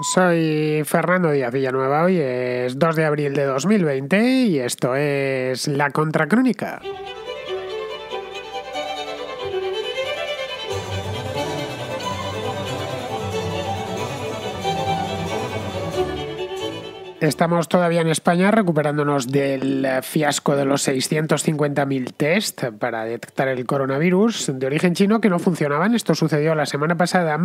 Soy Fernando Díaz Villanueva, hoy es 2 de abril de 2020 y esto es La Contracrónica. Estamos todavía en España recuperándonos del fiasco de los 650.000 test para detectar el coronavirus de origen chino que no funcionaban. Esto sucedió la semana pasada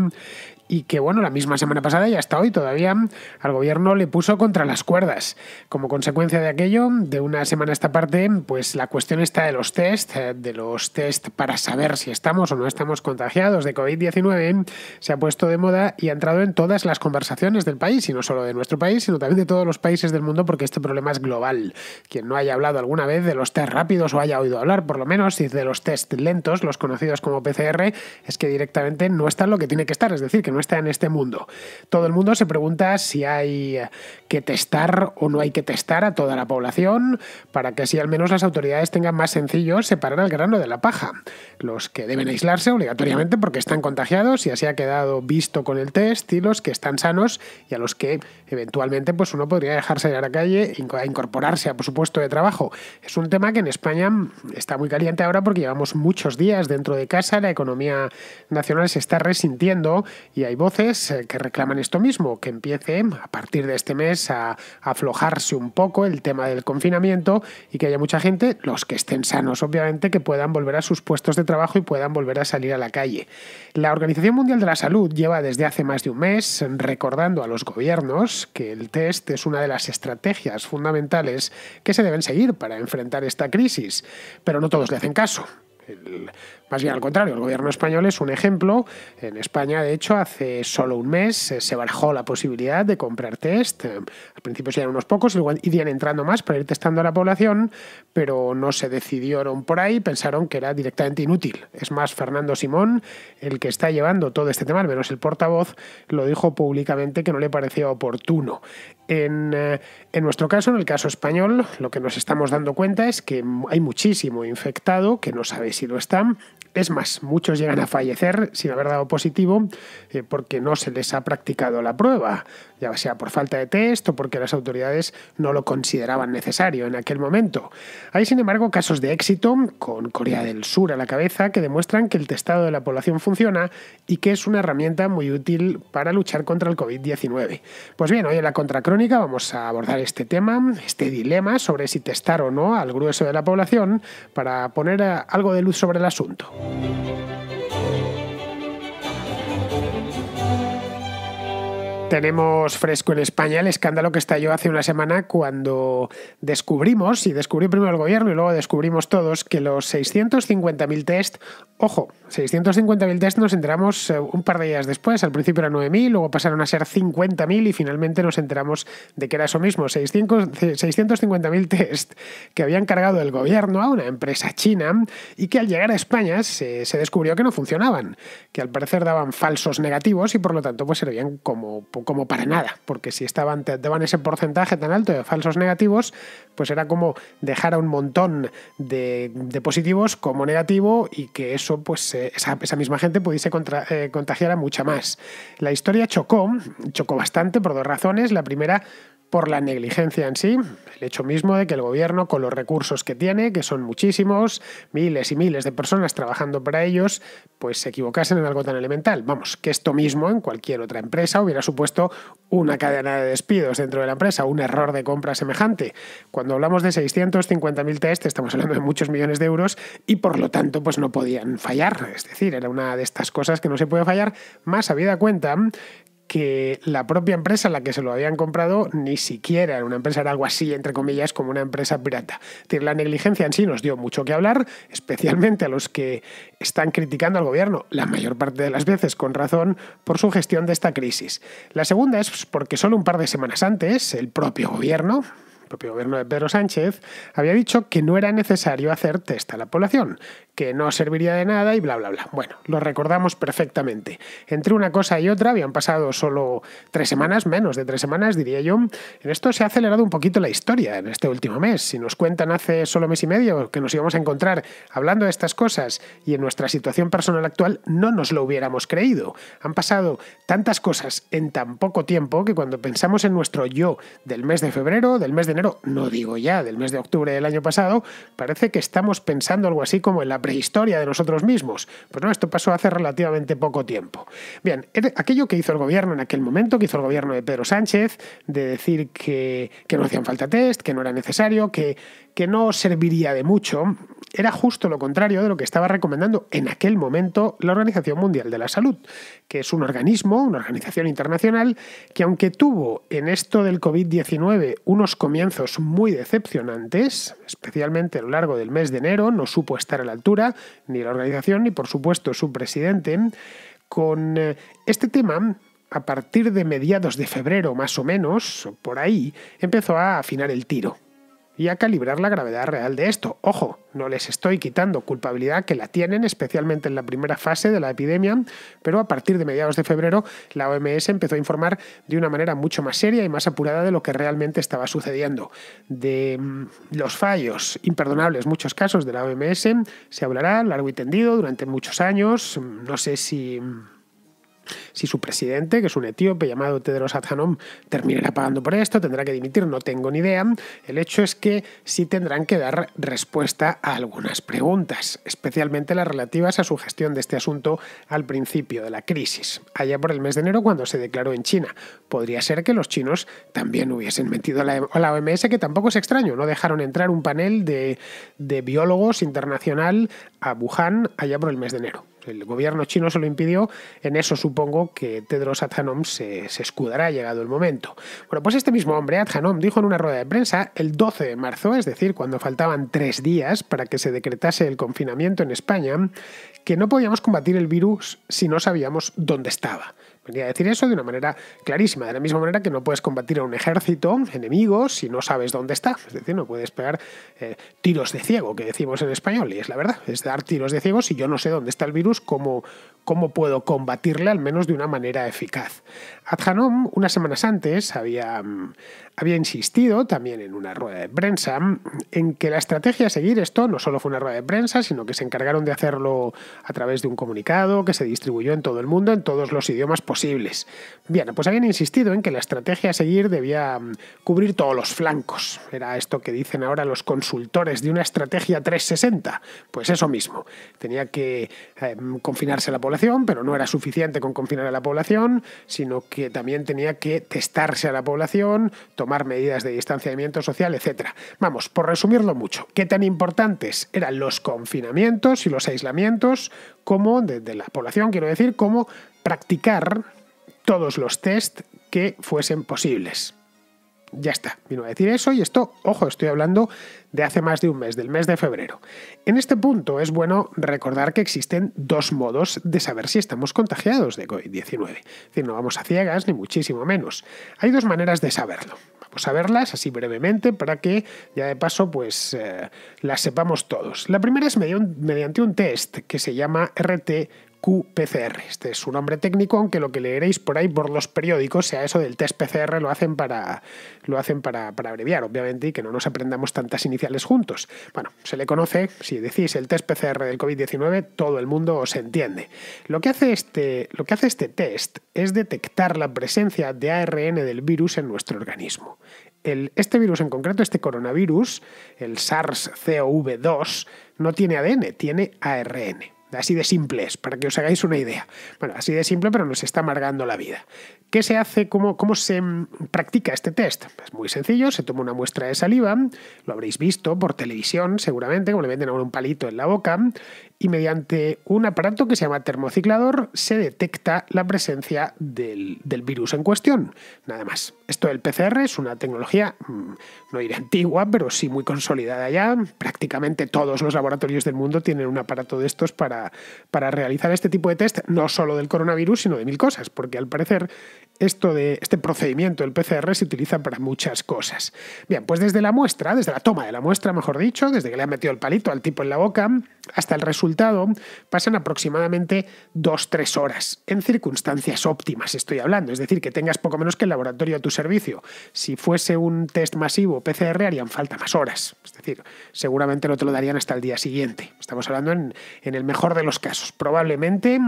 y que, bueno, la misma semana pasada y hasta hoy todavía al gobierno le puso contra las cuerdas. Como consecuencia de aquello, de una semana a esta parte, pues la cuestión está de los test, de los test para saber si estamos o no estamos contagiados de COVID-19, se ha puesto de moda y ha entrado en todas las conversaciones del país, y no solo de nuestro país, sino también de todo los países del mundo porque este problema es global. Quien no haya hablado alguna vez de los test rápidos o haya oído hablar, por lo menos, y de los test lentos, los conocidos como PCR, es que directamente no está lo que tiene que estar, es decir, que no está en este mundo. Todo el mundo se pregunta si hay que testar o no hay que testar a toda la población para que así al menos las autoridades tengan más sencillo separar al grano de la paja. Los que deben aislarse obligatoriamente porque están contagiados y así ha quedado visto con el test y los que están sanos y a los que eventualmente pues uno podría dejarse ir a la calle e incorporarse a su puesto de trabajo. Es un tema que en España mm, está muy caliente ahora porque llevamos muchos días dentro de casa, la economía nacional se está resintiendo y hay voces eh, que reclaman esto mismo, que empiece mm, a partir de este mes a aflojarse un poco el tema del confinamiento y que haya mucha gente, los que estén sanos obviamente, que puedan volver a sus puestos de trabajo y puedan volver a salir a la calle. La Organización Mundial de la Salud lleva desde hace más de un mes mm, recordando a los gobiernos que el test es una de las estrategias fundamentales que se deben seguir para enfrentar esta crisis, pero no todos le hacen caso. Más bien al contrario, el gobierno español es un ejemplo. En España, de hecho, hace solo un mes eh, se barajó la posibilidad de comprar test. Eh, al principio eran unos pocos, y luego irían entrando más para ir testando a la población, pero no se decidieron por ahí, pensaron que era directamente inútil. Es más, Fernando Simón, el que está llevando todo este tema, al menos el portavoz, lo dijo públicamente que no le parecía oportuno. En, eh, en, nuestro caso, en el caso español, lo que nos estamos dando cuenta es que hay muchísimo infectado que no sabe si lo están es más, muchos llegan a fallecer sin haber dado positivo eh, porque no se les ha practicado la prueba, ya sea por falta de test o porque las autoridades no lo consideraban necesario en aquel momento. Hay, sin embargo, casos de éxito, con Corea del Sur a la cabeza, que demuestran que el testado de la población funciona y que es una herramienta muy útil para luchar contra el COVID-19. Pues bien, hoy en la Contracrónica vamos a abordar este tema, este dilema sobre si testar o no al grueso de la población para poner eh, algo de luz sobre el asunto. Música Tenemos fresco en España el escándalo que estalló hace una semana cuando descubrimos, y descubrió primero el gobierno y luego descubrimos todos, que los 650.000 test, ojo, 650.000 test nos enteramos eh, un par de días después, al principio eran 9.000, luego pasaron a ser 50.000 y finalmente nos enteramos de que era eso mismo, 650.000 eh, test que habían cargado el gobierno a una empresa china y que al llegar a España se, descubrió que no funcionaban, que al parecer daban falsos negativos y por lo tanto pues servían como como, para nada, porque si estaban, te daban ese porcentaje tan alto de falsos negativos, pues era como dejar a un montón de, positivos como negativo y que eso, pues eh, esa, misma gente pudiese eh, contagiar a mucha más. La historia chocó, chocó bastante por dos razones. La primera, por la negligencia en sí, el hecho mismo de que el gobierno, con los recursos que tiene, que son muchísimos, miles y miles de personas trabajando para ellos, pues se equivocasen en algo tan elemental. Vamos, que esto mismo en cualquier otra empresa hubiera supuesto una cadena de despidos dentro de la empresa, un error de compra semejante. Cuando hablamos de 650.000 test, estamos hablando de muchos millones de euros y por lo tanto pues no podían fallar. Es decir, era una de estas cosas que no se puede fallar, más vida cuenta que la propia empresa en la que se lo habían comprado ni siquiera era una empresa, era algo así, entre comillas, como una empresa pirata. la negligencia en sí nos dio mucho que hablar, especialmente a los que están criticando al gobierno, la mayor parte de las veces con razón, por su gestión de esta crisis. La segunda es porque solo un par de semanas antes, el propio gobierno, el propio gobierno de Pedro Sánchez, había dicho que no era necesario hacer test a la población, que no serviría de nada y bla, bla, bla. Bueno, lo recordamos perfectamente. Entre una cosa y otra habían pasado solo tres semanas, menos de tres semanas, diría yo. En esto se ha acelerado un poquito la historia en este último mes. Si nos cuentan hace solo mes y medio que nos íbamos a encontrar hablando de estas cosas y en nuestra situación personal actual, no nos lo hubiéramos creído. Han pasado tantas cosas en tan poco tiempo que cuando pensamos en nuestro yo del mes de febrero, del mes de enero, no digo ya, del mes de octubre del año pasado, parece que estamos pensando algo así como en la prehistoria de nosotros mismos. Pues no, esto pasó hace relativamente poco tiempo. Bien, aquello que hizo el gobierno en aquel momento, que hizo el gobierno de Pedro Sánchez, de decir que no hacían falta test, que no era necesario, que, que no serviría de mucho, era justo lo contrario de lo que estaba recomendando en aquel momento la Organización Mundial de la Salud, que es un organismo, una organización internacional, que aunque tuvo en esto del COVID-19 unos comienzos muy decepcionantes, especialmente a lo largo del mes de enero, no supo estar a la altura, ni la organización, ni por supuesto su presidente, con eh, este tema a partir de mediados de febrero más o menos, por ahí, empezó a afinar el tiro y a calibrar la gravedad real de esto. Ojo, no les estoy quitando culpabilidad que la tienen, especialmente en la primera fase de la epidemia, pero a partir de mediados de febrero la OMS empezó a informar de una manera mucho más seria y más apurada de lo que realmente estaba sucediendo. De mm, los fallos imperdonables, muchos casos de la OMS, se hablará largo y tendido durante muchos años, mm, no sé si mm, si su presidente, que es un etíope llamado Tedros Adhanom, terminará pagando por esto, tendrá que dimitir, no tengo ni idea. El hecho es que sí tendrán que dar respuesta a algunas preguntas, especialmente las relativas a su gestión de este asunto al principio de la crisis, allá por el mes de enero cuando se declaró en China. Podría ser que los chinos también hubiesen metido a la OMS, que tampoco es extraño, no dejaron entrar un panel de, de biólogos internacional a Wuhan allá por el mes de enero. El gobierno chino se lo impidió, en eso supongo que Tedros Adhanom se, se escudará llegado el momento. Bueno, pues este mismo hombre, Adhanom, dijo en una rueda de prensa el 12 de marzo, es decir, cuando faltaban tres días para que se decretase el confinamiento en España, que no podíamos combatir el virus si no sabíamos dónde estaba decir eso de una manera clarísima, de la misma manera que no puedes combatir a un ejército enemigo si no sabes dónde está. Es decir, no puedes pegar eh, tiros de ciego, que decimos en español, y es la verdad, es dar tiros de ciego si yo no sé dónde está el virus, cómo, cómo puedo combatirle al menos de una manera eficaz. Adhanom, unas semanas antes, había, mm, había insistido también en una rueda de prensa mm, en que la estrategia a seguir esto no solo fue una rueda de prensa, sino que se encargaron de hacerlo a través de un comunicado que se distribuyó en todo el mundo en todos los idiomas posibles. Bien, pues habían insistido en que la estrategia a seguir debía mm, cubrir todos los flancos. Era esto que dicen ahora los consultores de una estrategia 360. Pues eso mismo. Tenía que eh, confinarse a la población, pero no era suficiente con confinar a la población, sino que que también tenía que testarse a la población, tomar medidas de distanciamiento social, etc. Vamos, por resumirlo mucho, ¿qué tan importantes eran los confinamientos y los aislamientos como desde la población, quiero decir, como practicar todos los test que fuesen posibles? Ya está, vino a decir eso y esto, ojo, estoy hablando de hace más de un mes, del mes de febrero. En este punto es bueno recordar que existen dos modos de saber si estamos contagiados de COVID-19. Es decir, no vamos a ciegas ni muchísimo menos. Hay dos maneras de saberlo. Vamos a verlas así brevemente para que ya de paso pues eh, las sepamos todos. La primera es mediante un test que se llama RT QPCR. Este es su nombre técnico, aunque lo que leeréis por ahí por los periódicos sea eso del test PCR, lo hacen para, lo hacen para, abreviar, obviamente, y que no nos aprendamos tantas iniciales juntos. Bueno, se le conoce, si decís el test PCR del COVID-19, todo el mundo os entiende. Lo que, hace este, lo que hace este test es detectar la presencia de ARN del virus en nuestro organismo. este virus en concreto, este coronavirus, el SARS-CoV-2, no tiene ADN, tiene ARN. Así de simples, para que os hagáis una idea. Bueno, así de simple, pero nos está amargando la vida. ¿Qué se hace? ¿Cómo, cómo se practica este test? Es pues muy sencillo, se toma una muestra de saliva, lo habréis visto por televisión seguramente, como le venden a un palito en la boca, y mediante un aparato que se llama termociclador se detecta la presencia del, virus en cuestión. Nada más. Esto del PCR es una tecnología, mm, no diré antigua, pero sí muy consolidada ya. Prácticamente todos los laboratorios del mundo tienen un aparato de estos para, para realizar este tipo de test, no solo del coronavirus, sino de mil cosas, porque al parecer esto de este procedimiento del PCR se utiliza para muchas cosas. Bien, pues desde la muestra, desde la toma de la muestra, mejor dicho, desde que le han metido el palito al tipo en la boca hasta el resultado, pasan aproximadamente 2 tres horas, en circunstancias óptimas estoy hablando, es decir, que tengas poco menos que el laboratorio a tu servicio. Si fuese un test masivo PCR harían falta más horas, es decir, seguramente no te lo darían hasta el día siguiente. Estamos hablando en el mejor de los casos, probablemente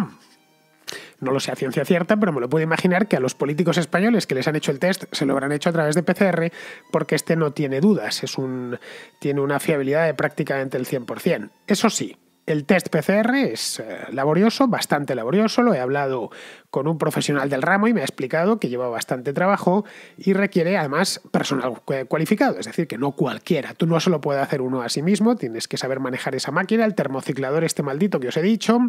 no lo sé a ciencia cierta, pero me lo puedo imaginar que a los políticos españoles que les han hecho el test se lo habrán hecho a través de PCR porque este no tiene dudas, es un, tiene una fiabilidad de prácticamente el 100%. Eso sí, el test PCR es eh, laborioso, bastante laborioso, lo he hablado con un profesional del ramo y me ha explicado que lleva bastante trabajo y requiere además personal cualificado, es decir, que no cualquiera, tú no solo puedes hacer uno a sí mismo, tienes que saber manejar esa máquina, el termociclador este maldito que os he dicho,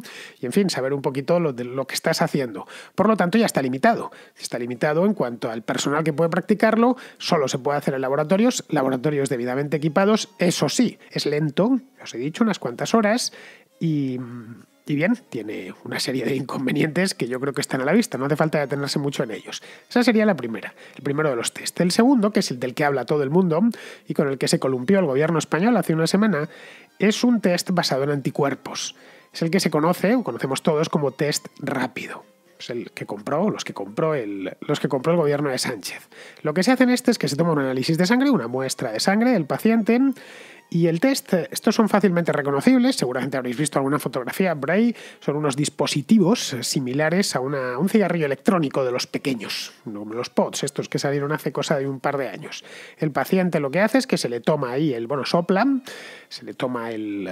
y en fin, saber un poquito lo, de lo que estás haciendo. Por lo tanto, ya está limitado. Está limitado en cuanto al personal que puede practicarlo, solo se puede hacer en laboratorios, laboratorios debidamente equipados, eso sí, es lento, os he dicho, unas cuantas horas y y bien, tiene una serie de inconvenientes que yo creo que están a la vista, no hace falta detenerse mucho en ellos. Esa sería la primera, el primero de los test. El segundo, que es el del que habla todo el mundo y con el que se columpió el gobierno español hace una semana, es un test basado en anticuerpos. Es el que se conoce, o conocemos todos, como test rápido. Pues, el que compró, los que compró el, los que compró el gobierno de Sánchez. Lo que se hace en este es que se toma un análisis de sangre, una muestra de sangre del paciente y el test, estos son fácilmente reconocibles, seguramente habréis visto alguna fotografía Bray son unos dispositivos similares a una, un cigarrillo electrónico de los pequeños, los pods, estos que salieron hace cosa de un par de años. El paciente lo que hace es que se le toma ahí el, bueno, sopla, se le toma el,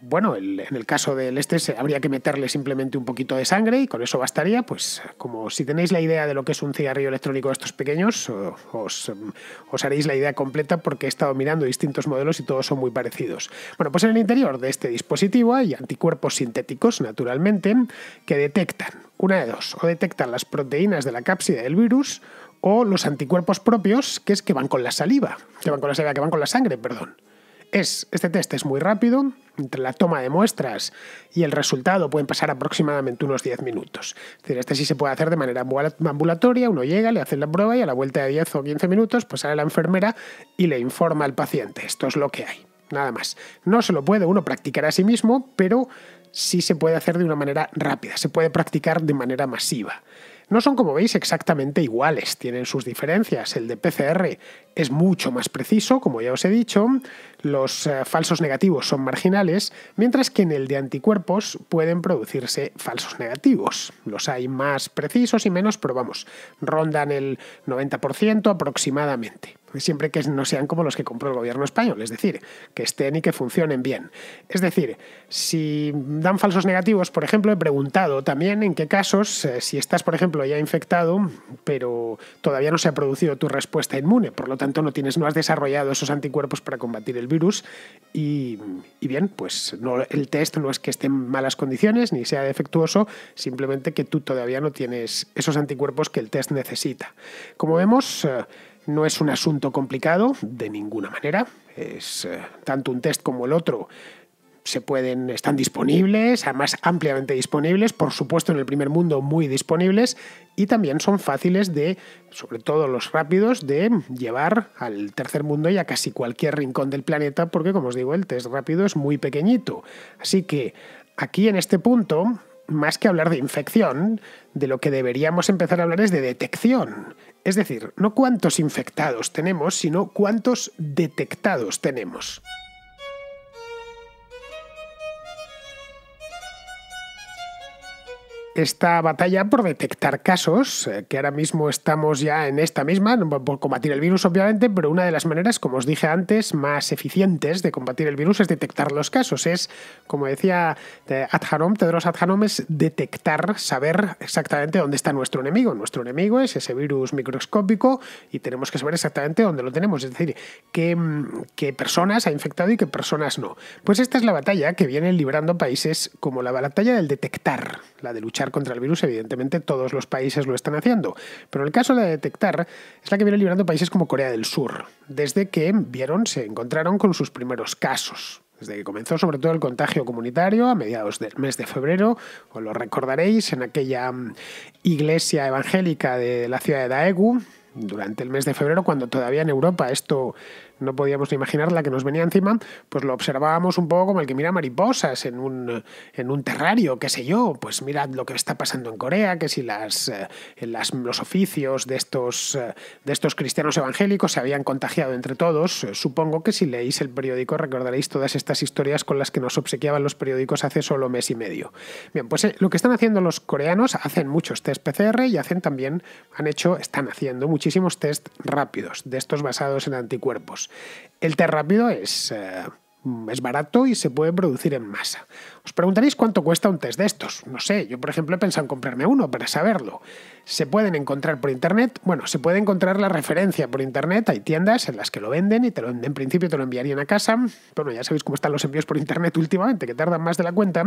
bueno, en el caso del este habría que meterle simplemente un poquito de sangre y con eso bastaría. Pues como si tenéis la idea de lo que es un cigarrillo electrónico de estos pequeños, os, mm, os haréis la idea completa porque he estado mirando distintos modelos y todos son muy parecidos. Bueno, pues en el interior de este dispositivo hay anticuerpos sintéticos, naturalmente, que detectan una de dos, o detectan las proteínas de la cápside del virus, o los anticuerpos propios, que es que van con la saliva, que van con la saliva, que van con la sangre, perdón. Es, este test es muy rápido, entre la toma de muestras y el resultado pueden pasar aproximadamente unos 10 minutos. este sí se puede hacer de manera ambulatoria, uno llega, le hacen la prueba y a la vuelta de 10 o 15 minutos pues sale la enfermera y le informa al paciente, esto es lo que hay, nada más. No se lo puede uno practicar a sí mismo, pero sí se puede hacer de una manera rápida, se puede practicar de manera masiva. No son, como veis, exactamente iguales, tienen sus diferencias. El de PCR es mucho más preciso, como ya os he dicho, los eh, falsos negativos son marginales, mientras que en el de anticuerpos pueden producirse falsos negativos. Los hay más precisos y menos, pero vamos, rondan el 90% aproximadamente siempre que no sean como los que compró el gobierno español, es decir, que estén y que funcionen bien. Es decir, si dan falsos negativos, por ejemplo, he preguntado también en qué casos, eh, si estás, por ejemplo, ya infectado, pero todavía no se ha producido tu respuesta inmune, por lo tanto no tienes, no has desarrollado esos anticuerpos para combatir el virus y, bien, pues el test no es que esté en malas condiciones ni sea defectuoso, simplemente que tú todavía no tienes esos anticuerpos que el test necesita. Como vemos, eh, no es un asunto complicado de ninguna manera. Es eh, tanto un test como el otro se pueden, están disponibles, además ampliamente disponibles, por supuesto en el primer mundo muy disponibles y también son fáciles de, sobre todo los rápidos, de llevar al tercer mundo y a casi cualquier rincón del planeta porque como os digo el test rápido es muy pequeñito. Así que aquí en este punto, más que hablar de infección, de lo que deberíamos empezar a hablar es de detección. Es decir, no cuántos infectados tenemos, sino cuántos detectados tenemos. esta batalla por detectar casos, eh, que ahora mismo estamos ya en esta misma, por combatir el virus obviamente, pero una de las maneras, como os dije antes, más eficientes de combatir el virus es detectar los casos. Es, como decía eh, Adhanom, Tedros Adhanom, es detectar, saber exactamente dónde está nuestro enemigo. Nuestro enemigo es ese virus microscópico y tenemos que saber exactamente dónde lo tenemos, es decir, qué, qué personas ha infectado y qué personas no. Pues esta es la batalla que vienen librando países como la batalla del detectar, la de luchar contra el virus, evidentemente todos los países lo están haciendo. Pero el caso de detectar, es la que viene liberando países como Corea del Sur, desde que vieron, se encontraron con sus primeros casos. Desde que comenzó sobre todo el contagio comunitario a mediados del mes de febrero, os lo recordaréis, en aquella mm, iglesia evangélica de la ciudad de Daegu, durante el mes de febrero, cuando todavía en Europa esto no podíamos ni imaginar la que nos venía encima, pues lo observábamos un poco como el que mira mariposas en un, eh, en un terrario, qué sé yo, pues mirad lo que está pasando en Corea, que si las eh, los oficios de estos, eh, de estos cristianos evangélicos se habían contagiado entre todos, supongo que si leéis el periódico recordaréis todas estas historias con las que nos obsequiaban los periódicos hace solo mes y medio. Bien, pues lo que están haciendo los coreanos, hacen muchos test PCR y hacen también, han hecho, están haciendo muchísimos test rápidos, de estos basados en anticuerpos. El té rápido es, eh, es barato y se puede producir en masa. Os preguntaréis cuánto cuesta un test de estos. No sé, yo por ejemplo he pensado en comprarme uno para saberlo. Se pueden encontrar por internet, bueno, se puede encontrar la referencia por internet, hay tiendas en las que lo venden y en principio te lo enviarían a casa. Bueno, ya sabéis cómo están los envíos por internet últimamente, que tardan más de la cuenta,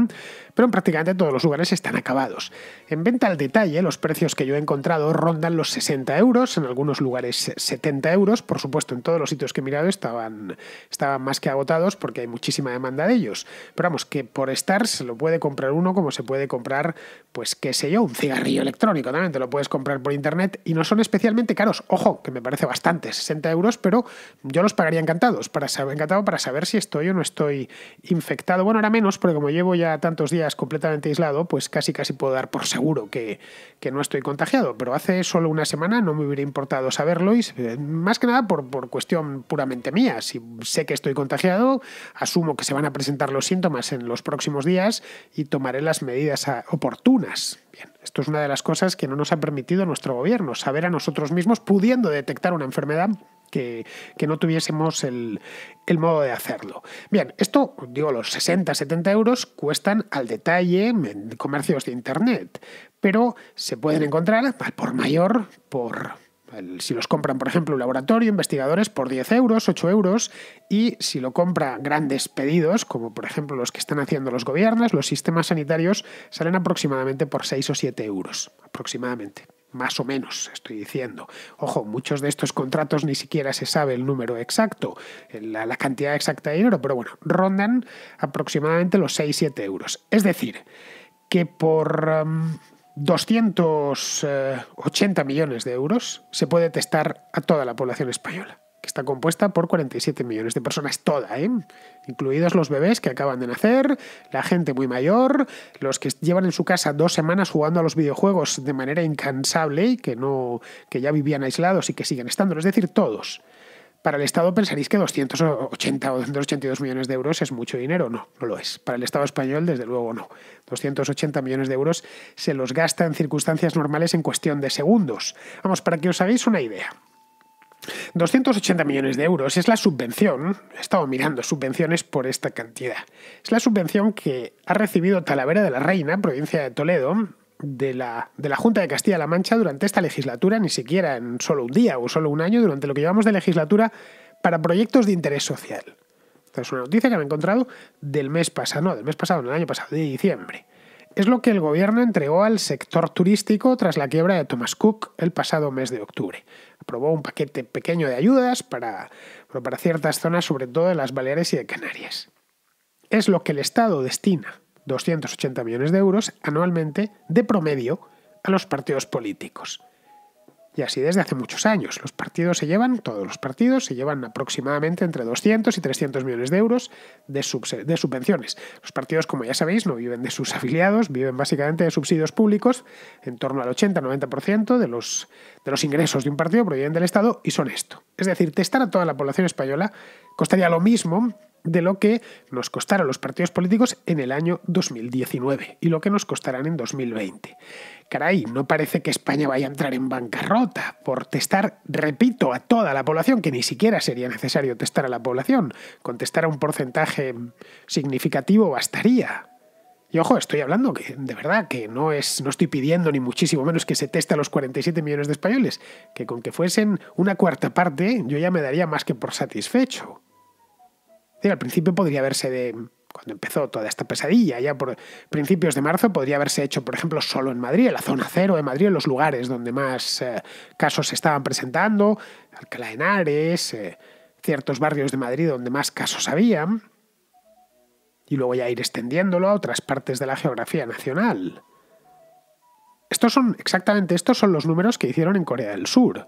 pero en prácticamente todos los lugares están acabados. En venta al detalle, los precios que yo he encontrado rondan los 60 euros, en algunos lugares 70 euros, por supuesto en todos los sitios que he mirado estaban, estaban más que agotados porque hay muchísima demanda de ellos. Pero vamos, que por se lo puede comprar uno como se puede comprar, pues qué sé yo, un cigarrillo electrónico también, te lo puedes comprar por internet y no son especialmente caros. Ojo, que me parece bastante, 60 euros, pero yo los pagaría encantados, para saber, encantado para saber si estoy o no estoy infectado. Bueno, ahora menos, porque como llevo ya tantos días completamente aislado, pues casi casi puedo dar por seguro que, que no estoy contagiado, pero hace solo una semana no me hubiera importado saberlo y eh, más que nada por, por cuestión puramente mía. Si sé que estoy contagiado, asumo que se van a presentar los síntomas en los próximos días y tomaré las medidas oportunas. Bien, esto es una de las cosas que no nos ha permitido nuestro gobierno, saber a nosotros mismos pudiendo detectar una enfermedad que, no tuviésemos el, el, modo de hacerlo. Bien, esto, digo, los 60, 70 euros cuestan al detalle en comercios de Internet, pero se pueden encontrar por mayor por si los compran, por ejemplo, un laboratorio, investigadores, por 10 euros, 8 euros, y si lo compra grandes pedidos, como por ejemplo los que están haciendo los gobiernos, los sistemas sanitarios salen aproximadamente por 6 o 7 euros, aproximadamente. Más o menos, estoy diciendo. Ojo, muchos de estos contratos ni siquiera se sabe el número exacto, la, cantidad exacta de dinero, pero bueno, rondan aproximadamente los 6-7 euros. Es decir, que por... Em, 280 eh, millones de euros, se puede testar a toda la población española, que está compuesta por 47 millones de personas, toda, ¿eh? incluidos los bebés que acaban de nacer, la gente muy mayor, los que llevan en su casa dos semanas jugando a los videojuegos de manera incansable y que, no, que ya vivían aislados y que siguen estándolo, es decir, todos. Para el Estado pensaréis que 280 o 282 millones de euros es mucho dinero. No, no lo es. Para el Estado español, desde luego, no. 280 millones de euros se los gasta en circunstancias normales en cuestión de segundos. Vamos, para que os hagáis una idea. 280 millones de euros es la subvención, he estado mirando subvenciones por esta cantidad, es la subvención que ha recibido Talavera de la Reina, provincia de Toledo, de la, Junta de Castilla-La Mancha durante esta legislatura, ni siquiera en solo un día o solo un año, durante lo que llevamos de legislatura, para proyectos de interés social. es una noticia que me he encontrado del mes pasado, no, del mes pasado, del año pasado, de diciembre. Es lo que el gobierno entregó al sector turístico tras la quiebra de Thomas Cook el pasado mes de octubre. Aprobó un paquete pequeño de ayudas para, para ciertas zonas, sobre todo de las Baleares y de Canarias. Es lo que el Estado destina 280 millones de euros anualmente de promedio a los partidos políticos. Y así desde hace muchos años. Los partidos se llevan, todos los partidos se llevan aproximadamente entre 200 y 300 millones de euros de, subvenciones. Los partidos, como ya sabéis, no viven de sus afiliados, viven básicamente de subsidios públicos, en torno al 80-90% de los, de los ingresos de un partido provienen del Estado y son esto. Es decir, testar a toda la población española costaría lo mismo de lo que nos costaron los partidos políticos en el año 2019 y lo que nos costarán en 2020. Caray, no parece que España vaya a entrar en bancarrota por testar, repito, a toda la población, que ni siquiera sería necesario testar a la población. Contestar a un porcentaje significativo bastaría. Y ojo, estoy hablando que de verdad que no es no estoy pidiendo ni muchísimo menos que se teste a los 47 millones de españoles, que con que fuesen una cuarta parte yo ya me daría más que por satisfecho al principio podría haberse de cuando empezó toda esta pesadilla, ya por principios de marzo, podría haberse hecho, por ejemplo, solo en Madrid, en la zona cero de Madrid, en los lugares donde más eh, casos se estaban presentando, Alcalá de Henares, eh, ciertos barrios de Madrid donde más casos había, y luego ya ir extendiéndolo a otras partes de la geografía nacional. Estos son, exactamente estos son los números que hicieron en Corea del Sur,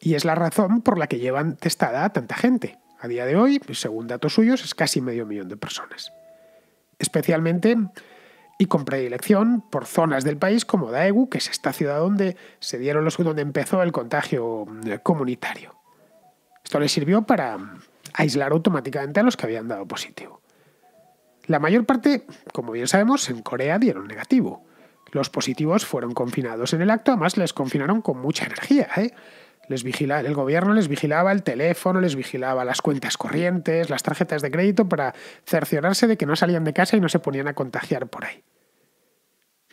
y es la razón por la que llevan testada a tanta gente. A día de hoy, pues, según datos suyos, es casi medio millón de personas. Especialmente y con predilección por zonas del país como Daegu, que es esta ciudad donde se dieron los donde empezó el contagio eh, comunitario. Esto les sirvió para mm, aislar automáticamente a los que habían dado positivo. La mayor parte, como bien sabemos, en Corea dieron negativo. Los positivos fueron confinados en el acto, además les confinaron con mucha energía. ¿eh? el gobierno les vigilaba el teléfono, les vigilaba las cuentas corrientes, las tarjetas de crédito para cerciorarse de que no salían de casa y no se ponían a contagiar por ahí.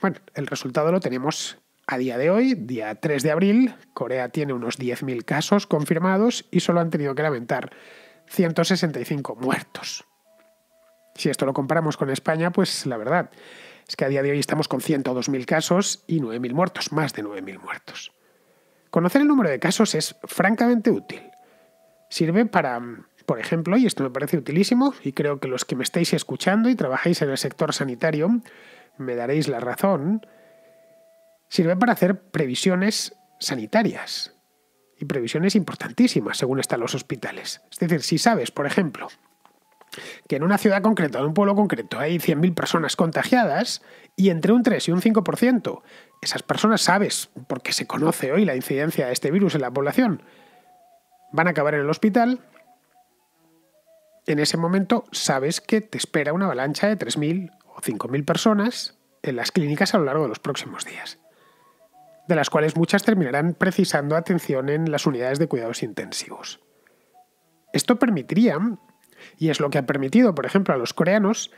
Bueno, el resultado lo tenemos a día de hoy, día 3 de abril. Corea tiene unos 10.000 casos confirmados y solo han tenido que lamentar 165 muertos. Si esto lo comparamos con España, pues la verdad es que a día de hoy estamos con 102.000 casos y 9.000 muertos, más de 9.000 muertos. Conocer el número de casos es francamente útil. Sirve para, por ejemplo, y esto me parece utilísimo, y creo que los que me estáis escuchando y trabajáis en el sector sanitario, me daréis la razón, sirve para hacer previsiones sanitarias y previsiones importantísimas según están los hospitales. Es decir, si sabes, por ejemplo, que en una ciudad concreta, en un pueblo concreto, hay 100.000 personas contagiadas y entre un 3 y un 5%, esas personas sabes, porque se conoce hoy la incidencia de este virus en la población, van a acabar en el hospital, en ese momento sabes que te espera una avalancha de 3.000 o 5.000 personas en las clínicas a lo largo de los próximos días, de las cuales muchas terminarán precisando atención en las unidades de cuidados intensivos. Esto permitiría y es lo que ha permitido, por ejemplo, a los coreanos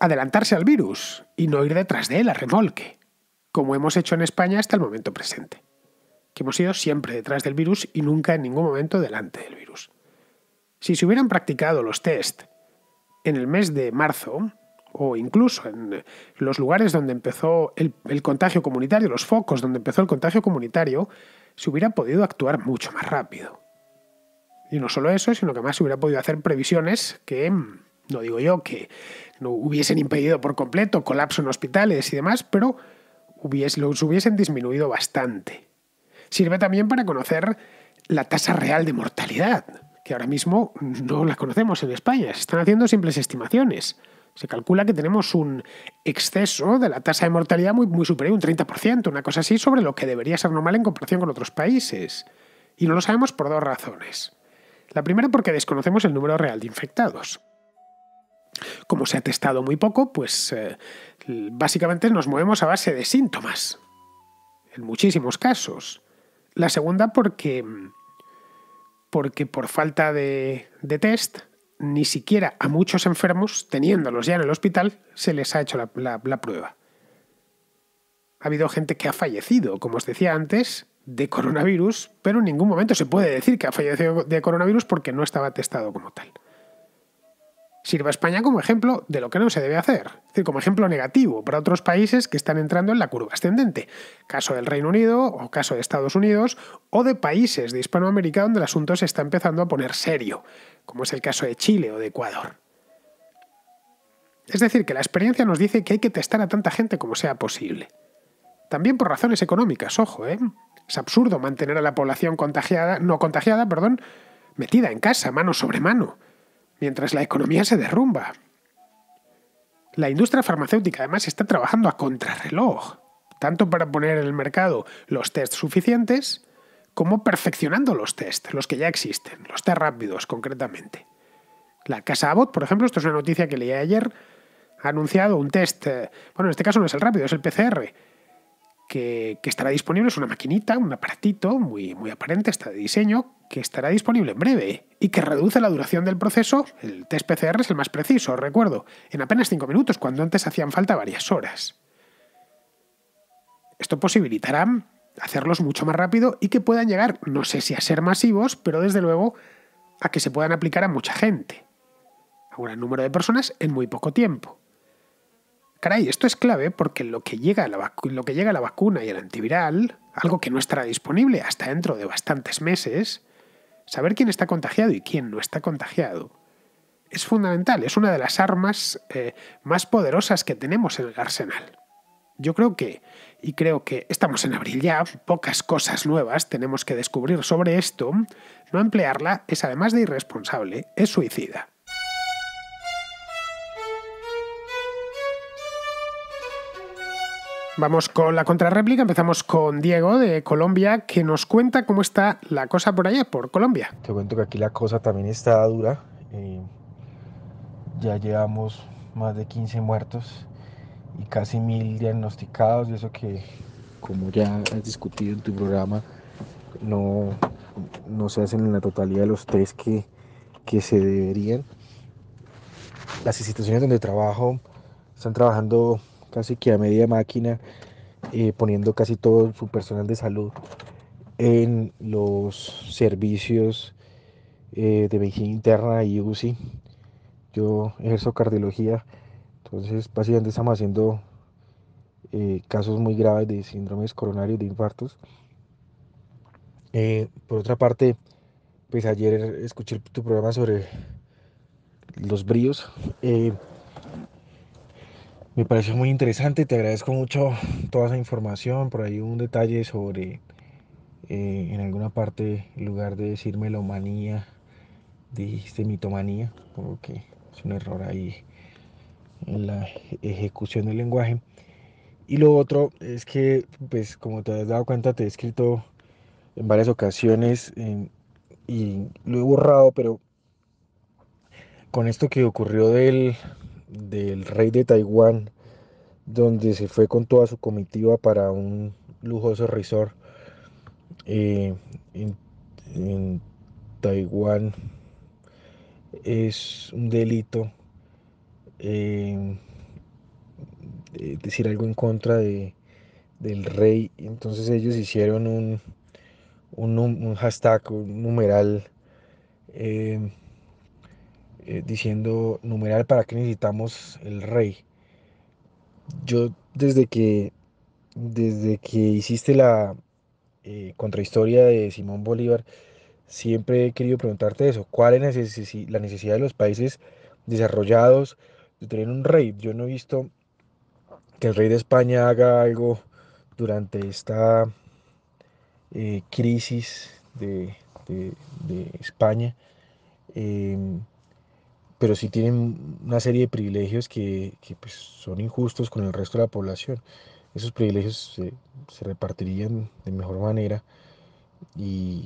adelantarse al virus y no ir detrás de él a remolque, como hemos hecho en España hasta el momento presente, que hemos ido siempre detrás del virus y nunca en ningún momento delante del virus. Si se hubieran practicado los test en el mes de marzo, o incluso en los lugares donde empezó el, el contagio comunitario, los focos donde empezó el contagio comunitario, se hubiera podido actuar mucho más rápido. Y no solo eso, sino que además se hubiera podido hacer previsiones que, mm, no digo yo, que no hubiesen impedido por completo colapso en hospitales y demás, pero los hubiesen disminuido bastante. Sirve también para conocer la tasa real de mortalidad, que ahora mismo no la conocemos en España. Se están haciendo simples estimaciones. Se calcula que tenemos un exceso de la tasa de mortalidad muy, muy superior, un 30%, una cosa así, sobre lo que debería ser normal en comparación con otros países. Y no lo sabemos por dos razones. La primera porque desconocemos el número real de infectados. Como se ha testado muy poco, pues eh, básicamente nos movemos a base de síntomas, en muchísimos casos. La segunda porque, porque por falta de, test, ni siquiera a muchos enfermos, teniéndolos ya en el hospital, se les ha hecho la, la prueba. Ha habido gente que ha fallecido, como os decía antes, de coronavirus, pero en ningún momento se puede decir que ha fallecido de coronavirus porque no estaba testado como tal. Sirva España como ejemplo de lo que no se debe hacer, es decir, como ejemplo negativo para otros países que están entrando en la curva ascendente, caso del Reino Unido o caso de Estados Unidos o de países de Hispanoamérica donde el asunto se está empezando a poner serio, como es el caso de Chile o de Ecuador. Es decir, que la experiencia nos dice que hay que testar a tanta gente como sea posible. También por razones económicas, ojo, ¿eh? Es absurdo mantener a la población contagiada, no contagiada, perdón, metida en casa, mano sobre mano, mientras la economía se derrumba. La industria farmacéutica además está trabajando a contrarreloj, tanto para poner en el mercado los test suficientes, como perfeccionando los test, los que ya existen, los test rápidos concretamente. La casa Abbott, por ejemplo, esto es una noticia que leí ayer, ha anunciado un test, eh, bueno, en este caso no es el rápido, es el PCR, que, estará disponible, es una maquinita, un aparatito muy, muy aparente, está de diseño, que estará disponible en breve y que reduce la duración del proceso, el test PCR es el más preciso, recuerdo, en apenas 5 minutos, cuando antes hacían falta varias horas. Esto posibilitará hacerlos mucho más rápido y que puedan llegar, no sé si a ser masivos, pero desde luego a que se puedan aplicar a mucha gente, a un gran número de personas en muy poco tiempo. Caray, esto es clave porque lo que llega a la, lo que llega la vacuna y el antiviral, algo que no estará disponible hasta dentro de bastantes meses, saber quién está contagiado y quién no está contagiado es fundamental, es una de las armas eh, más poderosas que tenemos en el arsenal. Yo creo que, y creo que estamos en abril ya, pocas cosas nuevas tenemos que descubrir sobre esto. No emplearla es además de irresponsable, es suicida. Vamos con la contrarréplica, empezamos con Diego de Colombia, que nos cuenta cómo está la cosa por allá, por Colombia. Te cuento que aquí la cosa también está dura. Eh, ya llevamos más de 15 muertos y casi mil diagnosticados, y eso que, como ya has discutido en tu programa, no, se hacen en la totalidad de los tres que, que se deberían. Las instituciones donde trabajo están trabajando casi que a media máquina, eh, poniendo casi todo su personal de salud en los servicios eh, de medicina interna y UCI. Yo ejerzo cardiología, entonces básicamente estamos haciendo eh, casos muy graves de síndromes coronarios, de infartos. por otra parte, pues ayer escuché tu programa sobre los bríos. Me pareció muy interesante, te agradezco mucho toda esa información. Por ahí un detalle sobre eh, en alguna parte, en lugar de decir melomanía, dijiste mitomanía, porque es un error ahí en la ejecución del lenguaje. Y lo otro es que, pues como te has dado cuenta, te he escrito en varias ocasiones em, y lo he borrado, pero con esto que ocurrió del del rey de Taiwán, donde se fue con toda su comitiva para un lujoso resort eh, en, Taiwán. Es un delito eh, decir algo en contra de, del rey. Entonces ellos hicieron un, un, hashtag, un numeral eh, eh, diciendo numeral para qué necesitamos el rey. Yo desde que desde que hiciste la eh, contrahistoria de Simón Bolívar siempre he querido preguntarte eso, ¿cuál es la necesidad de los países desarrollados de tener un rey? Yo no he visto que el rey de España haga algo durante esta eh, crisis de, España. Em, pero sí tienen una serie de privilegios que, pues, son injustos con el resto de la población. Esos privilegios se, repartirían de mejor manera y,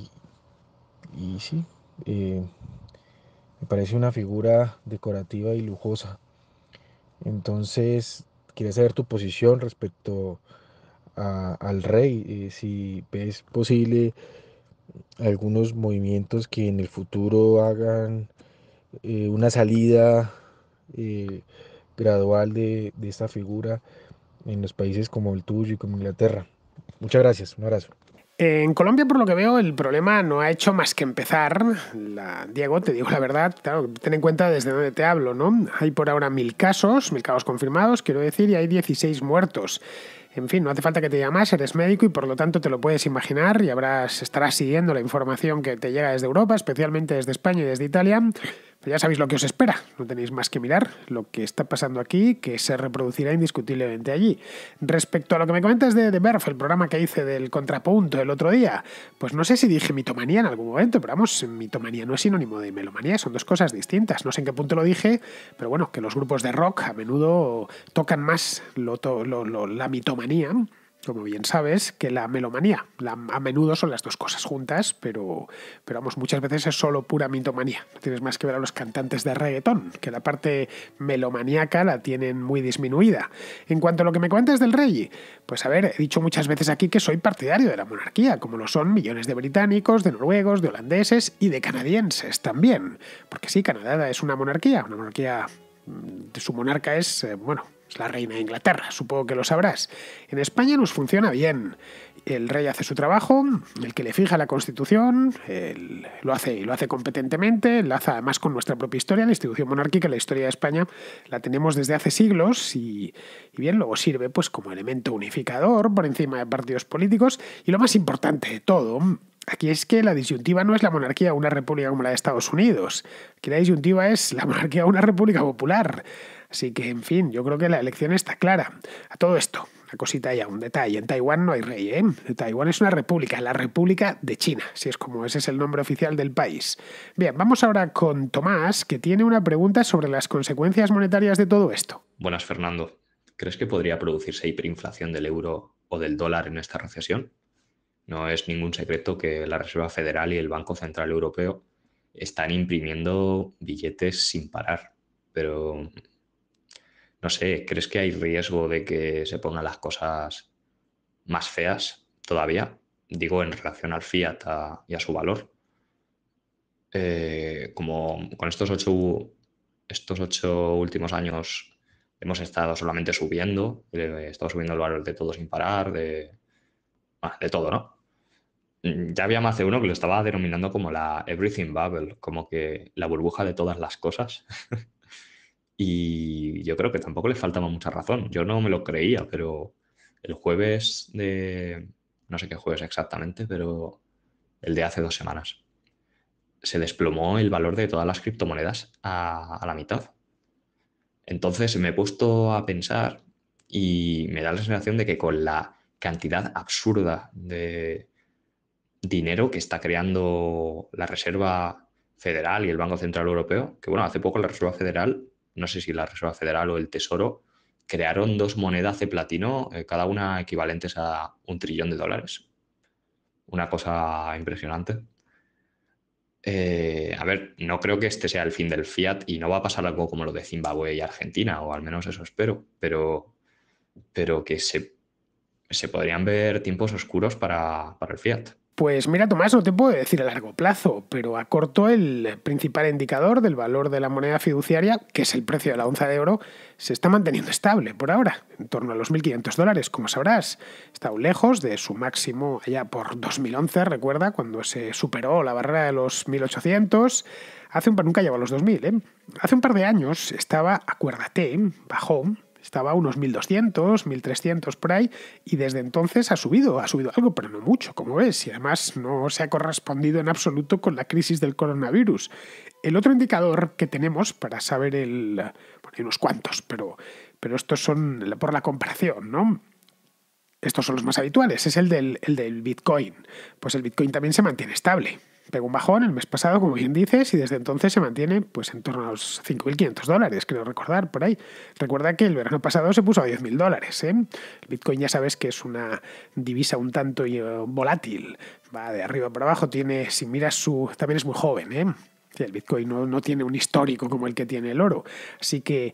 sí, eh, me parece una figura decorativa y lujosa. Entonces, ¿quieres saber tu posición respecto al rey, eh, si ves posible algunos movimientos que en el futuro hagan eh, una salida eh, gradual de, esta figura en los países como el tuyo y como Inglaterra. Muchas gracias, un abrazo. En Colombia, por lo que veo, el problema no ha hecho más que empezar. Diego, te digo la verdad, ten en cuenta desde dónde te hablo, ¿no? Hay por ahora mil casos, mil casos confirmados, quiero decir, y hay 16 muertos. En fin, no hace falta que te llamas, eres médico y por lo tanto te lo puedes imaginar y habrás, estarás siguiendo la información que te llega desde Europa, especialmente desde España y desde Italia ya sabéis lo que os espera, no tenéis más que mirar lo que está pasando aquí, que se reproducirá indiscutiblemente allí. Respecto a lo que me comentas de, The Berf, el programa que hice del contrapunto el otro día, pues no sé si dije mitomanía en algún momento, pero vamos, mitomanía no es sinónimo de melomanía, son dos cosas distintas. No sé en qué punto lo dije, pero bueno, que los grupos de rock a menudo tocan más la mitomanía como bien sabes, que la melomanía. a menudo son las dos cosas juntas, pero, pero vamos, muchas veces es solo pura No Tienes más que ver a los cantantes de reggaetón, que la parte melomaníaca la tienen muy disminuida. En cuanto a lo que me cuentas del rey, pues a ver, he dicho muchas veces aquí que soy partidario de la monarquía, como lo son millones de británicos, de noruegos, de holandeses y de canadienses también. Porque sí, Canadá es una monarquía, una monarquía... Mm, su monarca es, eh, bueno, es la reina de Inglaterra, supongo que lo sabrás. En España nos funciona bien. El rey hace su trabajo, el que le fija la constitución, lo hace y lo hace competentemente, enlaza además con nuestra propia historia, la institución monárquica, la historia de España la tenemos desde hace siglos y, bien, luego sirve pues como elemento unificador por encima de partidos políticos y lo más importante de todo, Aquí es que la disyuntiva no es la monarquía o una república como la de Estados Unidos. Que la disyuntiva es la monarquía o una república popular. Así que, en fin, yo creo que la elección está clara. A todo esto, una cosita ya, un detalle. En Taiwán no hay rey, ¿eh? Taiwán es una república, la República de China, si es como ese es el nombre oficial del país. Bien, vamos ahora con Tomás, que tiene una pregunta sobre las consecuencias monetarias de todo esto. Buenas, Fernando. ¿Crees que podría producirse hiperinflación del euro o del dólar en esta recesión? No es ningún secreto que la Reserva Federal y el Banco Central Europeo están imprimiendo billetes sin parar, pero no sé, ¿crees que hay riesgo de que se pongan las cosas más feas todavía? Digo, en relación al fiat y a su valor. Eh, como con estos ocho, estos ocho últimos años hemos estado solamente subiendo, eh, estado subiendo el valor de todo sin parar, de, de todo, ¿no? Ya había más de uno que lo estaba denominando como la everything bubble, como que la burbuja de todas las cosas. Y yo creo que tampoco le faltaba mucha razón. Yo no me lo creía, pero el jueves de. No sé qué jueves exactamente, pero el de hace dos semanas. Se desplomó el valor de todas las criptomonedas a, a la mitad. Entonces me he puesto a pensar y me da la sensación de que con la cantidad absurda de dinero que está creando la Reserva Federal y el Banco Central Europeo, que bueno, hace poco la Reserva Federal no sé si la Reserva Federal o el Tesoro, crearon dos monedas de platino, eh, cada una equivalentes a un trillón de dólares. Una cosa impresionante. Eh, a ver, no creo que este sea el fin del fiat y no va a pasar algo como lo de Zimbabue y Argentina, o al menos eso espero, pero, pero que se, se podrían ver tiempos oscuros para el fiat. Pues mira, Tomás, no te puedo decir a largo plazo, pero a corto el principal indicador del valor de la moneda fiduciaria, que es el precio de la onza de oro, se está manteniendo estable por ahora, en torno a los 1.500 dólares, como sabrás. Está aún lejos de su máximo allá por 2011, recuerda, cuando se superó la barrera de los 1.800. Hace un par, nunca llegó a los 2.000, ¿eh? Hace un par de años estaba, acuérdate, bajó estaba a unos 1200, 1300 por ahí, y desde entonces ha subido, ha subido algo, pero no mucho, como ves, y además no se ha correspondido en absoluto con la crisis del coronavirus. El otro indicador que tenemos para saber el. Bueno, hay unos cuantos, pero, pero estos son por la comparación, ¿no? Estos son los más habituales, es el del, el del Bitcoin. Pues el Bitcoin también se mantiene estable pegó un bajón el mes pasado, como bien dices, y desde entonces se mantiene pues, en torno a los 5.500 dólares, creo recordar, por ahí. Recuerda que el verano pasado se puso a 10.000 dólares. ¿eh? El Bitcoin ya sabes que es una divisa un tanto eh, volátil, va de arriba para abajo, tiene, si miras su, también es muy joven, ¿eh? el Bitcoin no, tiene un histórico como el que tiene el oro. Así que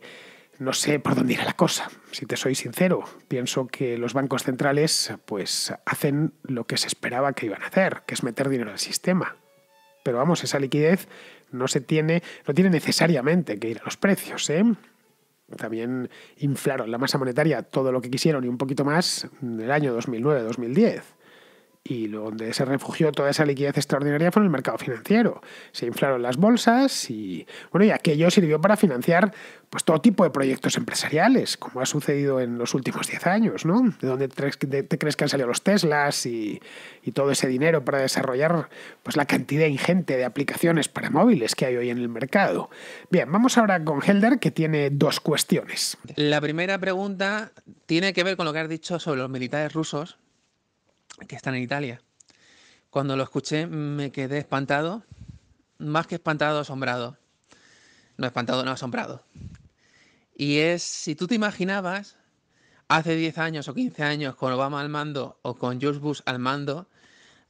no sé por dónde irá la cosa, si te soy sincero. Pienso que los bancos centrales pues hacen lo que se esperaba que iban a hacer, que es meter dinero al sistema. Pero vamos, esa liquidez no se tiene, no tiene necesariamente que ir a los precios, ¿eh? También inflaron la masa monetaria todo lo que quisieron y un poquito más en el año 2009-2010 y donde se refugió toda esa liquidez extraordinaria fue en el mercado financiero. Se inflaron las bolsas y bueno, aquello sirvió para financiar pues todo tipo de proyectos empresariales, como ha sucedido en los últimos 10 años, ¿no? De donde te, crees que han salido los Teslas y, todo ese dinero para desarrollar pues la cantidad ingente de aplicaciones para móviles que hay hoy en el mercado. Bien, vamos ahora con Helder que tiene dos cuestiones. La primera pregunta tiene que ver con lo que has dicho sobre los militares rusos que están en Italia. Cuando lo escuché me quedé espantado, más que espantado, asombrado. No espantado, no asombrado. Y es, si tú te imaginabas, hace 10 años o 15 años, con Obama al mando o con George Bush al mando,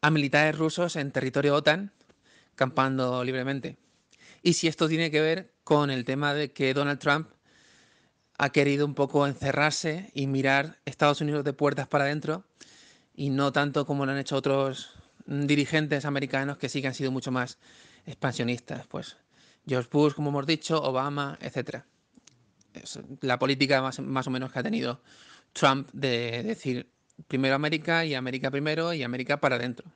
a militares rusos en territorio OTAN campando libremente. Y si esto tiene que ver con el tema de que Donald Trump ha querido un poco encerrarse y mirar Estados Unidos de puertas para adentro y no tanto como lo han hecho otros dirigentes americanos que sí que han sido mucho más expansionistas, pues George Bush, como hemos dicho, Obama, etc. Es la política más, o menos que ha tenido Trump de decir primero América y América primero y América para adentro.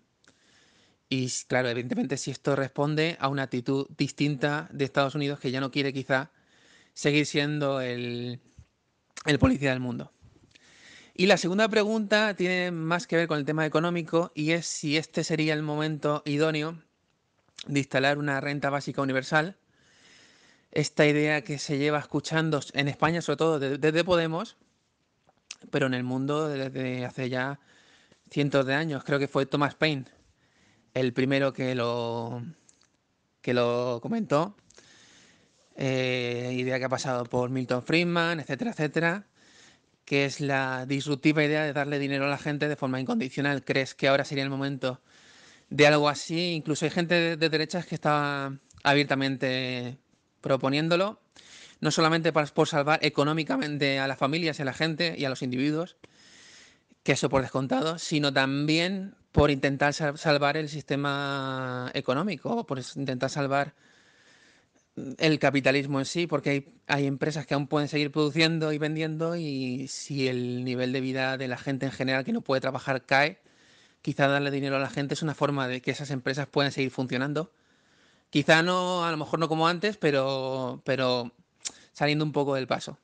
Y claro, evidentemente si esto responde a una actitud distinta de Estados Unidos que ya no quiere quizá seguir siendo el policía del mundo. Y la segunda pregunta tiene más que ver con el tema económico y es si este sería el momento idóneo de instalar una renta básica universal. Esta idea que se lleva escuchando en España, sobre todo desde Podemos, pero en el mundo desde hace ya cientos de años. Creo que fue Thomas Paine el primero que lo, que lo comentó. Eh, idea que ha pasado por Milton Friedman, etcétera, etcétera que es la disruptiva idea de darle dinero a la gente de forma incondicional. ¿Crees que ahora sería el momento de algo así? Incluso hay gente de, derechas que está abiertamente proponiéndolo, no solamente para, por salvar económicamente a las familias y a la gente y a los individuos, que eso por descontado, sino también por intentar salvar el sistema económico, por intentar salvar el capitalismo en sí, porque hay, empresas que aún pueden seguir produciendo y vendiendo y si el nivel de vida de la gente en general que no puede trabajar cae, quizá darle dinero a la gente es una forma de que esas empresas puedan seguir funcionando. Quizá no, a lo mejor no como antes, pero, pero saliendo un poco del paso.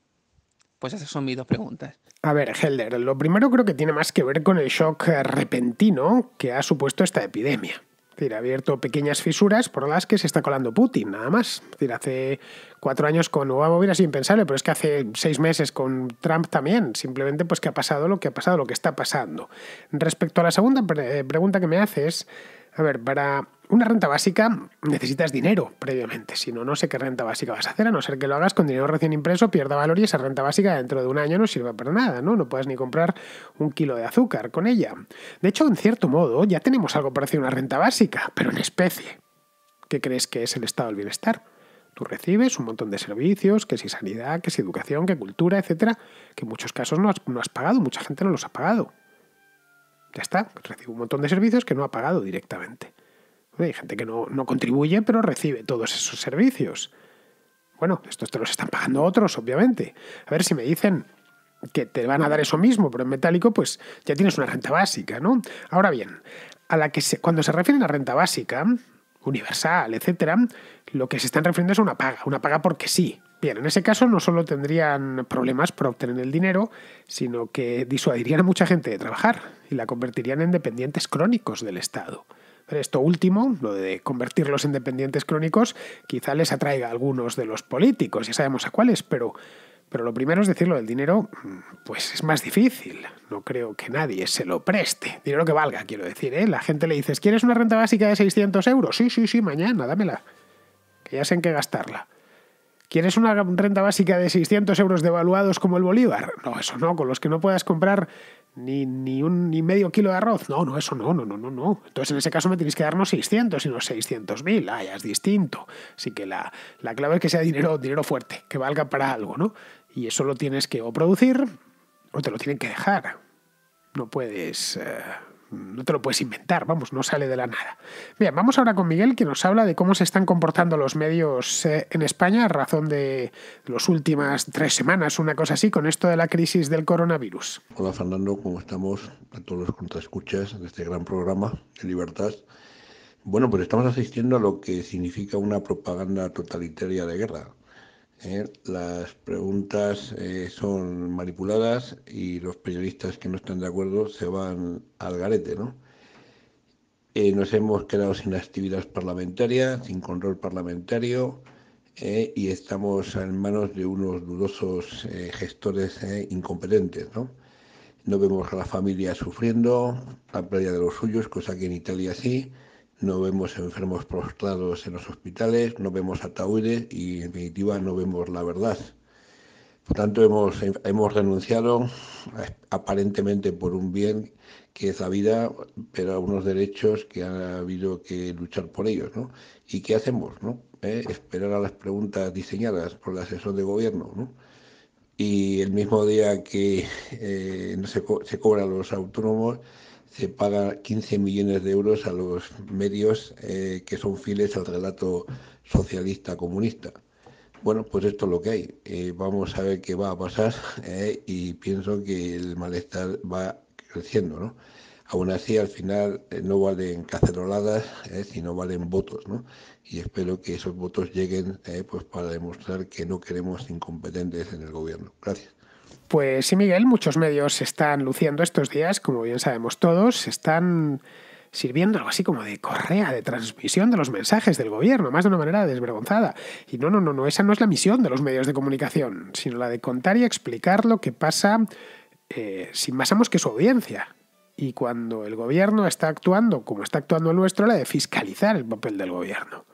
Pues esas son mis dos preguntas. A ver, Helder, lo primero creo que tiene más que ver con el shock repentino que ha supuesto esta epidemia ha abierto pequeñas fisuras por las que se está colando Putin, nada más. Es decir, hace cuatro años con Obama hubiera sido impensable, pero es que hace seis meses con Trump también. Simplemente pues que ha pasado lo que ha pasado, lo que está pasando. Respecto a la segunda eh, pregunta que me haces, a ver, para una renta básica necesitas dinero previamente, si no, no sé qué renta básica vas a hacer, a no ser que lo hagas con dinero recién impreso, pierda valor y esa renta básica dentro de un año no sirve para nada, ¿no? No puedes ni comprar un kilo de azúcar con ella. De hecho, en cierto modo, ya tenemos algo parecido a una renta básica, pero en especie. ¿Qué crees que es el estado del bienestar? Tú recibes un montón de servicios, que si sanidad, que si educación, que cultura, etcétera, que en muchos casos no has, no has pagado, mucha gente no los ha pagado. Ya está, recibe un montón de servicios que no ha pagado directamente. Hay gente que no, contribuye, pero recibe todos esos servicios. Bueno, estos te los están pagando otros, obviamente. A ver si me dicen que te van a dar eso mismo, pero en metálico, pues ya tienes una renta básica, ¿no? Ahora bien, a la que cuando se refieren a renta básica, universal, etcétera, lo que se están refiriendo es a una paga, una paga porque sí. Bien, en ese caso no solo tendrían problemas para obtener el dinero, sino que disuadirían a mucha gente de trabajar y la convertirían en dependientes crónicos del Estado esto último, lo de convertirlos en dependientes crónicos, quizá les atraiga a algunos de los políticos, ya sabemos a cuáles, pero, pero lo primero es decirlo el dinero, mm, pues es más difícil. No creo que nadie se lo preste. Dinero que valga, quiero decir, ¿eh? La gente le dice, ¿quieres una renta básica de 600 euros? Sí, sí, sí, mañana, dámela. Que ya sé en qué gastarla. ¿Quieres una renta básica de 600 euros devaluados como el Bolívar? No, eso no, con los que no puedas comprar ni, ni, un, ni medio kilo de arroz. No, no, eso no, no, no, no, no. Entonces en ese caso me tienes que darnos 600 no 600 mil. Ah, ya es distinto. Así que la, clave es que sea dinero, dinero fuerte, que valga para algo, ¿no? Y eso lo tienes que o producir o te lo tienen que dejar. No puedes... Eh, no te lo puedes inventar, vamos, no sale de la nada. Bien, vamos ahora con Miguel, que nos habla de cómo se están comportando los medios eh, en España a razón de las últimas tres semanas, una cosa así, con esto de la crisis del coronavirus. Hola Fernando, ¿cómo estamos? A todos los escuchas de este gran programa de Libertad. Bueno, pues estamos asistiendo a lo que significa una propaganda totalitaria de guerra. ¿eh? las preguntas eh, son manipuladas y los periodistas que no están de acuerdo se van al garete, ¿no? Eh, nos hemos quedado sin actividades parlamentarias, sin control parlamentario y estamos en manos de unos dudosos gestores incompetentes, ¿no? No vemos a la familia sufriendo, la playa de los suyos, cosa que en Italia sí, no vemos enfermos prostrados en los hospitales, no vemos ataúdes y en definitiva no vemos la verdad. Por tanto, hemos, hemos renunciado aparentemente por un bien que es la vida, pero a unos derechos que ha habido que luchar por ellos. ¿no? ¿Y qué hacemos? ¿no? ¿Eh? Esperar a las preguntas diseñadas por el asesor de gobierno. ¿no? Y el mismo día que eh, se, se cobran los autónomos, se paga 15 millones de euros a los medios eh, que son fieles al relato socialista comunista. Bueno, pues esto es lo que hay. Eh, vamos a ver qué va a pasar eh, y pienso que el malestar va creciendo, Aún así, al final no valen caceroladas, sino valen votos, ¿no? Y espero que esos votos lleguen pues para demostrar que no queremos incompetentes en el gobierno. Gracias. Pues sí, Miguel, muchos medios se están luciendo estos días, como bien sabemos todos, se están sirviendo algo así como de correa de transmisión de los mensajes del gobierno, más de una manera desvergonzada. Y no, no, no, no, esa no es la misión de los medios de comunicación, sino la de contar y explicar lo que pasa eh, sin más amos que su audiencia. Y cuando el gobierno está actuando como está actuando el nuestro, la de fiscalizar el papel del gobierno,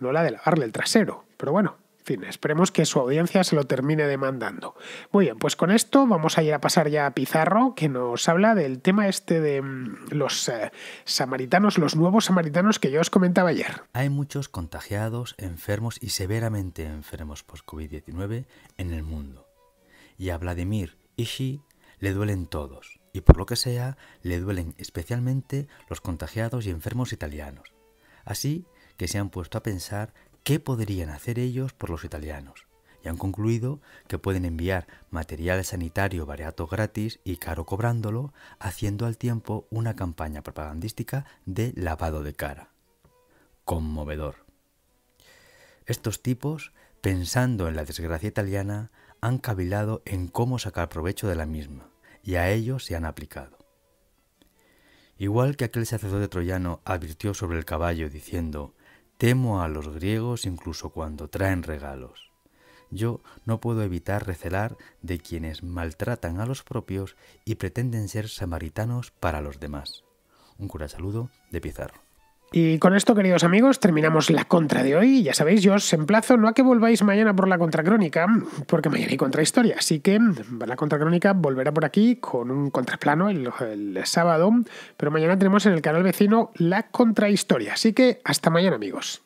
no la de lavarle el trasero. Pero bueno, fin, esperemos que su audiencia se lo termine demandando. Muy bien, pues con esto vamos a ir a pasar ya a Pizarro, que nos habla del tema este de mm, los eh, samaritanos, los nuevos samaritanos que yo os comentaba ayer. Hay muchos contagiados, enfermos y severamente enfermos por COVID-19 en el mundo. Y a Vladimir Ishi le duelen todos, y por lo que sea, le duelen especialmente los contagiados y enfermos italianos. Así que se han puesto a pensar qué podrían hacer ellos por los italianos y han concluido que pueden enviar material sanitario variato gratis y caro cobrándolo, haciendo al tiempo una campaña propagandística de lavado de cara. Conmovedor. Estos tipos, pensando en la desgracia italiana, han cavilado en cómo sacar provecho de la misma, y a ellos se han aplicado. Igual que aquel sacerdote troyano advirtió sobre el caballo diciendo Temo a los griegos incluso cuando traen regalos. Yo no puedo evitar recelar de quienes maltratan a los propios y pretenden ser samaritanos para los demás. Un cura saludo de Pizarro. Y con esto, queridos amigos, terminamos la contra de hoy. Ya sabéis, yo os emplazo no a que volváis mañana por la contracrónica, porque mañana hay contrahistoria. Así que la contracrónica volverá por aquí con un contraplano el, el sábado, pero mañana tenemos en el canal vecino la contrahistoria. Así que hasta mañana, amigos.